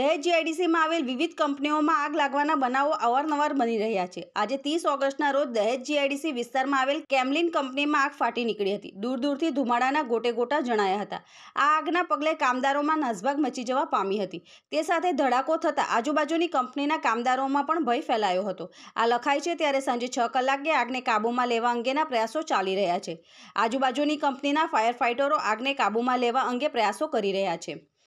દહેજ જીઆઈડીસીમાં આવેલ વિવિધ કંપનીઓમાં આગ લાગવાના બનાવો અવારનવાર બની રહ્યા છે આજે ત્રીસ ઓગસ્ટના રોજ દહેજ જીઆઈડીસી વિસ્તારમાં આવેલ કેમલિન કંપનીમાં આગ ફાટી નીકળી હતી દૂર દૂરથી ધુમાડાના ગોટે ગોટા જણાયા હતા આ આગના પગલે કામદારોમાં નાસભાગ મચી જવા પામી હતી તે સાથે ધડાકો થતા આજુબાજુની કંપનીના કામદારોમાં પણ ભય ફેલાયો હતો આ લખાય છે ત્યારે સાંજે છ કલાકે આગને કાબૂમાં લેવા અંગેના પ્રયાસો ચાલી રહ્યા છે આજુબાજુની કંપનીના ફાયર ફાઇટરો આગને કાબૂમાં લેવા અંગે પ્રયાસો કરી રહ્યા છે